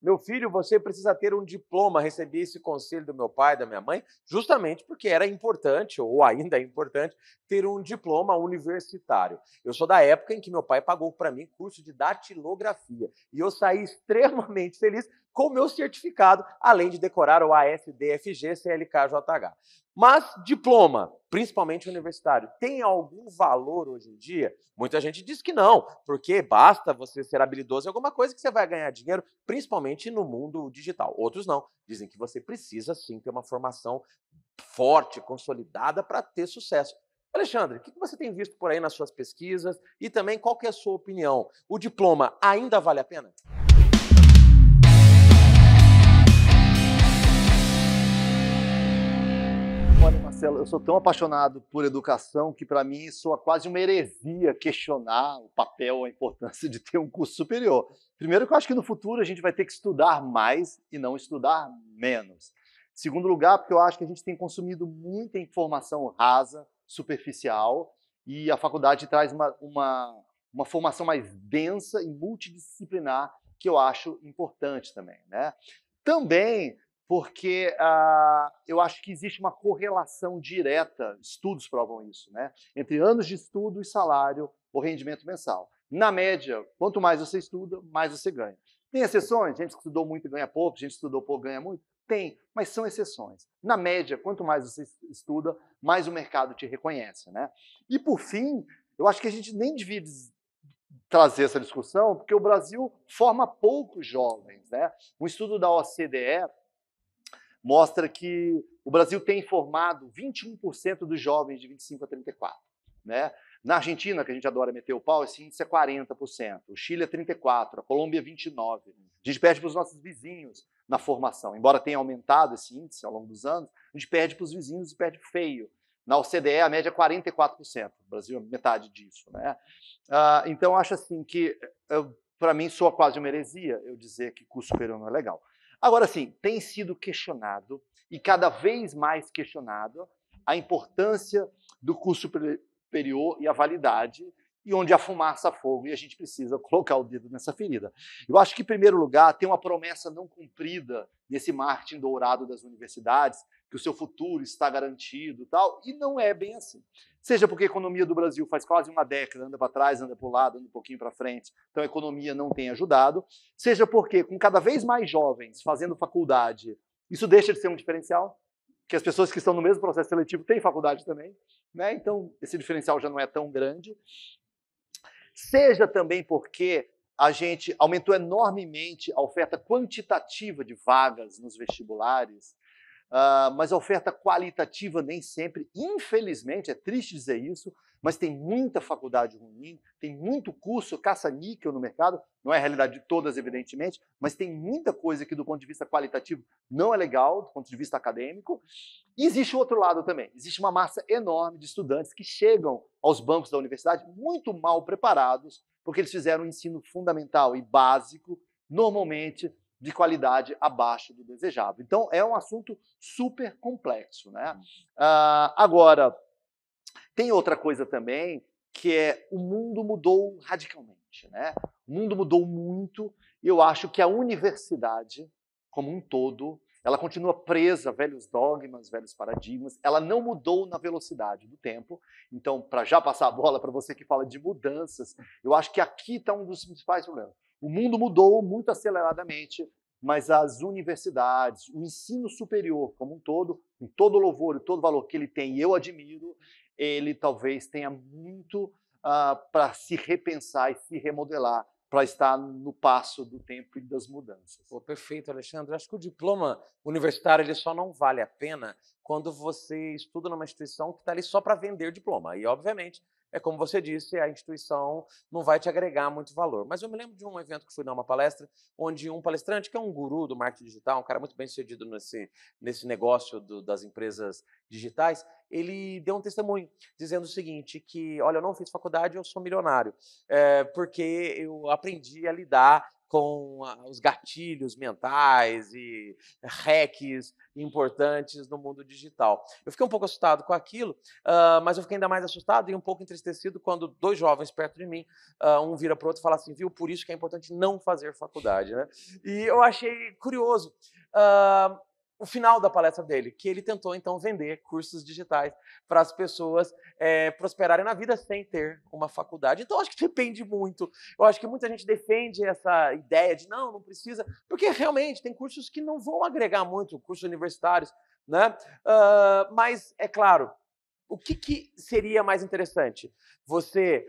Meu filho, você precisa ter um diploma. Recebi esse conselho do meu pai, da minha mãe, justamente porque era importante, ou ainda é importante, ter um diploma universitário. Eu sou da época em que meu pai pagou para mim curso de datilografia. E eu saí extremamente feliz com o meu certificado, além de decorar o AFDFG, CLKJH. Mas diploma, principalmente universitário, tem algum valor hoje em dia? Muita gente diz que não, porque basta você ser habilidoso em alguma coisa que você vai ganhar dinheiro, principalmente no mundo digital. Outros não, dizem que você precisa sim ter uma formação forte, consolidada para ter sucesso. Alexandre, o que você tem visto por aí nas suas pesquisas e também qual que é a sua opinião? O diploma ainda vale a pena? Olha, Marcelo, eu sou tão apaixonado por educação que, para mim, soa quase uma heresia questionar o papel, a importância de ter um curso superior. Primeiro, que eu acho que no futuro a gente vai ter que estudar mais e não estudar menos. Segundo lugar, porque eu acho que a gente tem consumido muita informação rasa, superficial, e a faculdade traz uma, uma, uma formação mais densa e multidisciplinar que eu acho importante também, né? Também porque ah, eu acho que existe uma correlação direta, estudos provam isso, né? entre anos de estudo e salário ou rendimento mensal. Na média, quanto mais você estuda, mais você ganha. Tem exceções, gente que estudou muito ganha pouco, gente que estudou pouco ganha muito? Tem, mas são exceções. Na média, quanto mais você estuda, mais o mercado te reconhece. Né? E por fim, eu acho que a gente nem devia trazer essa discussão, porque o Brasil forma poucos jovens. Né? Um estudo da OCDE mostra que o Brasil tem formado 21% dos jovens de 25 a 34. Né? Na Argentina, que a gente adora meter o pau, esse índice é 40%, o Chile é 34%, a Colômbia é 29%. A gente perde para os nossos vizinhos na formação. Embora tenha aumentado esse índice ao longo dos anos, a gente perde para os vizinhos e perde feio. Na OCDE, a média é 44%, o Brasil é metade disso. Né? Ah, então, acho assim que, eh, para mim, soa quase uma heresia eu dizer que curso superior não é legal. Agora sim, tem sido questionado e cada vez mais questionado a importância do curso superior e a validade e onde a fumaça, fogo, e a gente precisa colocar o dedo nessa ferida. Eu acho que, em primeiro lugar, tem uma promessa não cumprida nesse marketing dourado das universidades, que o seu futuro está garantido e tal, e não é bem assim. Seja porque a economia do Brasil faz quase uma década, anda para trás, anda para o lado, anda um pouquinho para frente, então a economia não tem ajudado, seja porque, com cada vez mais jovens fazendo faculdade, isso deixa de ser um diferencial, que as pessoas que estão no mesmo processo seletivo têm faculdade também, né? então esse diferencial já não é tão grande seja também porque a gente aumentou enormemente a oferta quantitativa de vagas nos vestibulares, ah, mas a oferta qualitativa nem sempre, infelizmente, é triste dizer isso, mas tem muita faculdade ruim, tem muito curso caça-níquel no mercado, não é a realidade de todas, evidentemente, mas tem muita coisa que, do ponto de vista qualitativo, não é legal, do ponto de vista acadêmico. E existe o outro lado também: existe uma massa enorme de estudantes que chegam aos bancos da universidade muito mal preparados, porque eles fizeram um ensino fundamental e básico, normalmente de qualidade abaixo do desejável. Então, é um assunto super complexo. Né? Uh, agora tem outra coisa também, que é o mundo mudou radicalmente, né? O mundo mudou muito e eu acho que a universidade, como um todo, ela continua presa a velhos dogmas, velhos paradigmas. Ela não mudou na velocidade do tempo. Então, para já passar a bola para você que fala de mudanças, eu acho que aqui está um dos principais problemas. O mundo mudou muito aceleradamente, mas as universidades, o ensino superior como um todo, com todo o louvor e todo o valor que ele tem, eu admiro, ele talvez tenha muito uh, ah, para se repensar e se remodelar para estar no passo do tempo e das mudanças. perfeito, Alexandre. Acho que o diploma universitário ele só não vale a pena quando você estuda numa instituição que está ali só para vender diploma. E, obviamente, é como você disse, a instituição não vai te agregar muito valor. Mas eu me lembro de um evento que fui dar uma palestra, onde um palestrante, que é um guru do marketing digital, um cara muito bem sucedido nesse, nesse negócio do, das empresas digitais, ele deu um testemunho dizendo o seguinte, que, olha, eu não fiz faculdade, eu sou milionário, é, porque eu aprendi a lidar com os gatilhos mentais e hacks importantes no mundo digital. Eu fiquei um pouco assustado com aquilo, uh, mas eu fiquei ainda mais assustado e um pouco entristecido quando dois jovens perto de mim, uh, um vira para o outro e fala assim, viu, por isso que é importante não fazer faculdade. Né? E eu achei curioso. Uh, o final da palestra dele, que ele tentou então vender cursos digitais para as pessoas é, prosperarem na vida sem ter uma faculdade. Então acho que depende muito. Eu acho que muita gente defende essa ideia de não, não precisa, porque realmente tem cursos que não vão agregar muito, cursos universitários, né? Uh, mas é claro, o que, que seria mais interessante? Você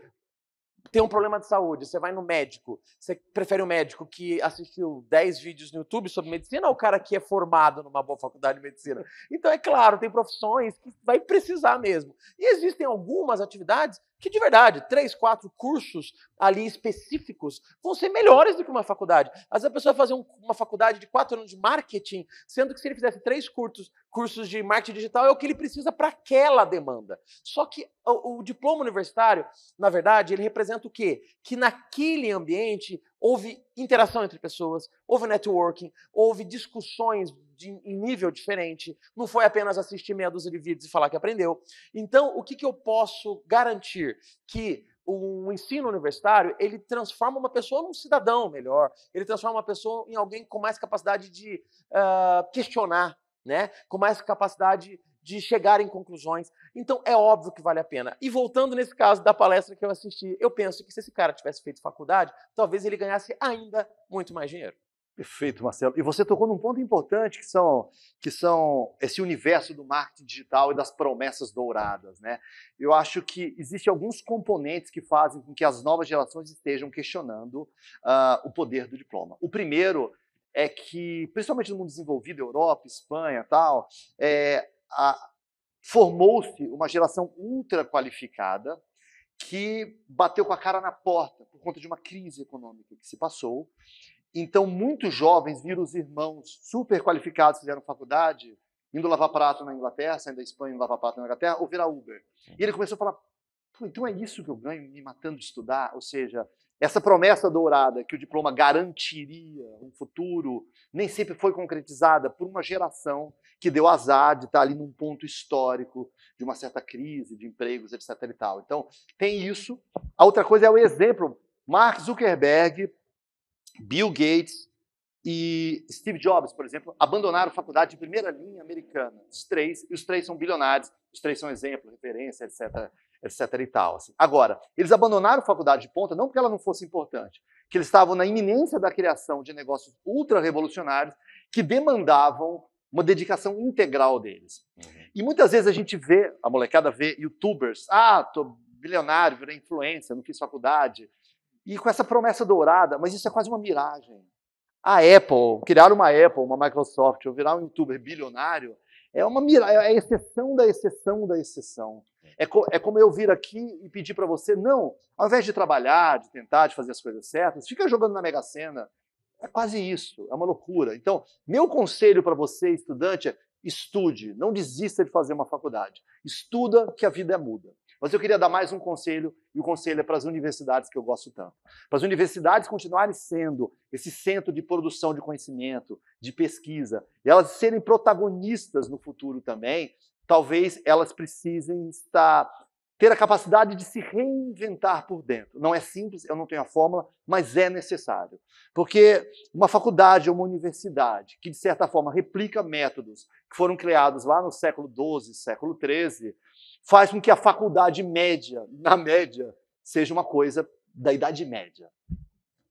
tem um problema de saúde, você vai no médico, você prefere o um médico que assistiu 10 vídeos no YouTube sobre medicina ou o cara que é formado numa boa faculdade de medicina? Então, é claro, tem profissões que vai precisar mesmo. E existem algumas atividades que, de verdade, três, quatro cursos ali específicos vão ser melhores do que uma faculdade. Às vezes a pessoa vai fazer um, uma faculdade de quatro anos de marketing, sendo que se ele fizesse três curtos cursos de marketing digital é o que ele precisa para aquela demanda. Só que o, o, diploma universitário, na verdade, ele representa o quê? Que naquele ambiente houve interação entre pessoas, houve networking, houve discussões de, em nível diferente, não foi apenas assistir meia dúzia de vídeos e falar que aprendeu. Então, o que, que eu posso garantir? Que o ensino universitário ele transforma uma pessoa num cidadão melhor, ele transforma uma pessoa em alguém com mais capacidade de uh, questionar, né? com mais capacidade de chegar em conclusões. Então é óbvio que vale a pena. E voltando nesse caso da palestra que eu assisti, eu penso que se esse cara tivesse feito faculdade, talvez ele ganhasse ainda muito mais dinheiro. Perfeito, Marcelo. E você tocou num ponto importante que são que são esse universo do marketing digital e das promessas douradas, né? Eu acho que existem alguns componentes que fazem com que as novas gerações estejam questionando uh, o poder do diploma. O primeiro é que, principalmente no mundo desenvolvido, Europa, Espanha tal, é, formou-se uma geração ultra qualificada que bateu com a cara na porta por conta de uma crise econômica que se passou. Então, muitos jovens viram os irmãos super qualificados que fizeram faculdade, indo lavar prato na Inglaterra, saindo da Espanha indo lavar prato na Inglaterra, ou virar Uber. E ele uhum. começou a falar, então é isso que eu ganho me matando de estudar? Ou seja, essa promessa dourada que o diploma garantiria um futuro nem sempre foi concretizada por uma geração que deu azar de estar ali num ponto histórico de uma certa crise de empregos, etc. E tal. Então, tem isso. A outra coisa é o exemplo. Mark Zuckerberg, Bill Gates e Steve Jobs, por exemplo, abandonaram a faculdade de primeira linha americana. Os três, e os três são bilionários, os três são exemplo, referência, etc etc. e tal. Assim. Agora, eles abandonaram a faculdade de ponta não porque ela não fosse importante, que eles estavam na iminência da criação de negócios ultra-revolucionários que demandavam uma dedicação integral deles. Uhum. E muitas vezes a gente vê, a molecada vê youtubers, ah, tô bilionário, virei influência, não fiz faculdade, e com essa promessa dourada, mas isso é quase uma miragem. A Apple, criar uma Apple, uma Microsoft, ou virar um youtuber bilionário, é uma mira, é, é a exceção da exceção da exceção. É, co é como eu vir aqui e pedir para você, não, ao invés de trabalhar, de tentar, de fazer as coisas certas, fica jogando na Mega Sena. É quase isso, é uma loucura. Então, meu conselho para você, estudante, é estude, não desista de fazer uma faculdade. Estuda que a vida é muda. Mas eu queria dar mais um conselho, e o conselho é para as universidades que eu gosto tanto. Para as universidades continuarem sendo esse centro de produção de conhecimento, de pesquisa, e elas serem protagonistas no futuro também, talvez elas precisem estar ter a capacidade de se reinventar por dentro. Não é simples, eu não tenho a fórmula, mas é necessário. Porque uma faculdade ou uma universidade que, de certa forma, replica métodos que foram criados lá no século XII, século XIII, faz com que a faculdade média, na média, seja uma coisa da Idade Média.